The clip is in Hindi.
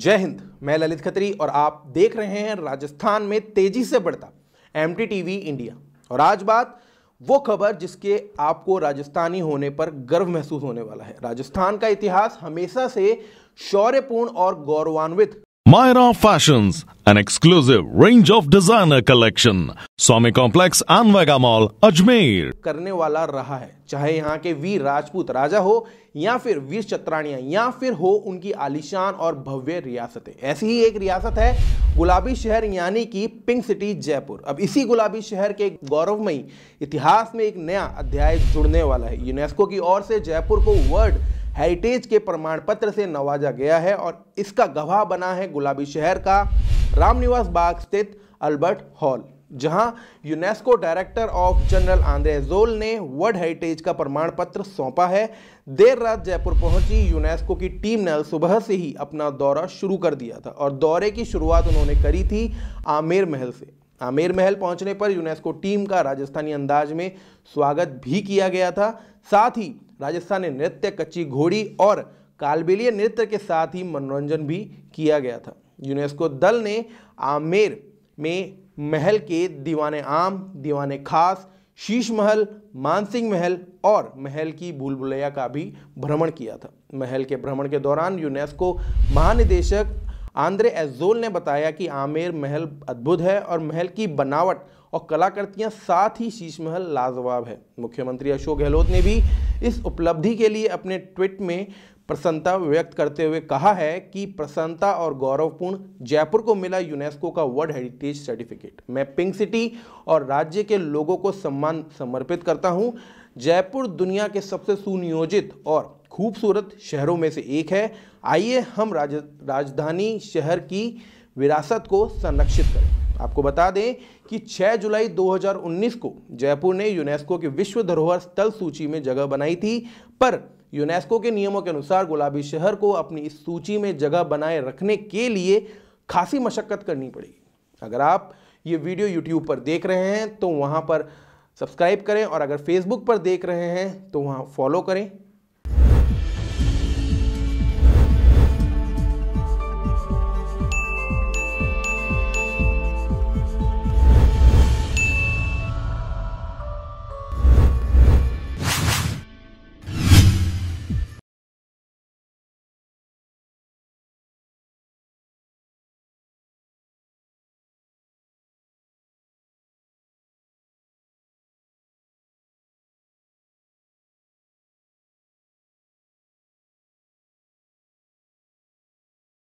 जय हिंद मैं ललित खत्री और आप देख रहे हैं राजस्थान में तेजी से बढ़ता एम टीवी इंडिया और आज बात वो खबर जिसके आपको राजस्थानी होने पर गर्व महसूस होने वाला है राजस्थान का इतिहास हमेशा से शौर्यपूर्ण और गौरवान्वित Myra fashions an exclusive range of designer collection. Swami complex आनवेगा मॉल अजमेर करने वाला रहा है चाहे यहाँ के वीर राजपूत राजा हो या फिर वीर चत्राणिया या फिर हो उनकी आलिशान और भव्य रियासतें ऐसी ही एक रियासत है गुलाबी शहर यानी कि पिंक सिटी जयपुर अब इसी गुलाबी शहर के गौरवमयी इतिहास में एक नया अध्याय जुड़ने वाला है यूनेस्को की ओर से जयपुर को वर्ल्ड हेरिटेज के प्रमाण पत्र से नवाजा गया है और इसका गवाह बना है गुलाबी शहर का रामनिवास बाग स्थित अल्बर्ट हॉल जहां UNESCO director of general Audrey Azoulay ने वर्ल्ड हेरिटेज का प्रमाण पत्र सौंपा है देर रात जयपुर पहुंची यूनेस्को की टीम ने सुबह से ही अपना दौरा शुरू कर दिया था और दौरे की शुरुआत उन्होंने करी थी आमेर महल से आमेर महल पहुंचने पर यूनेस्को टीम का राजस्थानी अंदाज में स्वागत भी किया गया था साथ ही राजस्थानी नृत्य कच्ची घोड़ी और कालबेलिया नृत्य के साथ ही मनोरंजन भी किया गया था यूनेस्को दल ने आमेर में महल के दीवाने आम दीवाने खास शीश महल मानसिंह महल और महल की बुलबुलैया का भी भ्रमण किया था महल के भ्रमण के दौरान यूनेस्को महानिदेशक आंद्रे एजोल ने बताया कि आमेर महल अद्भुत है और महल की बनावट और कलाकृतियां साथ ही शीश महल लाजवाब है मुख्यमंत्री अशोक गहलोत ने भी इस उपलब्धि के लिए अपने ट्वीट में प्रसन्नता व्यक्त करते हुए कहा है कि प्रसन्नता और गौरवपूर्ण जयपुर को मिला यूनेस्को का वर्ल्ड हेरिटेज सर्टिफिकेट मैं पिंक सिटी और राज्य के लोगों को सम्मान समर्पित करता हूं जयपुर दुनिया के सबसे सुनियोजित और खूबसूरत शहरों में से एक है आइए हम राज, राजधानी शहर की विरासत को संरक्षित करें आपको बता दें कि 6 जुलाई 2019 को जयपुर ने यूनेस्को की विश्व धरोहर स्थल सूची में जगह बनाई थी पर यूनेस्को के नियमों के अनुसार गुलाबी शहर को अपनी इस सूची में जगह बनाए रखने के लिए खासी मशक्क़त करनी पड़ेगी अगर आप ये वीडियो यूट्यूब पर देख रहे हैं तो वहाँ पर सब्सक्राइब करें और अगर फेसबुक पर देख रहे हैं तो वहाँ फॉलो करें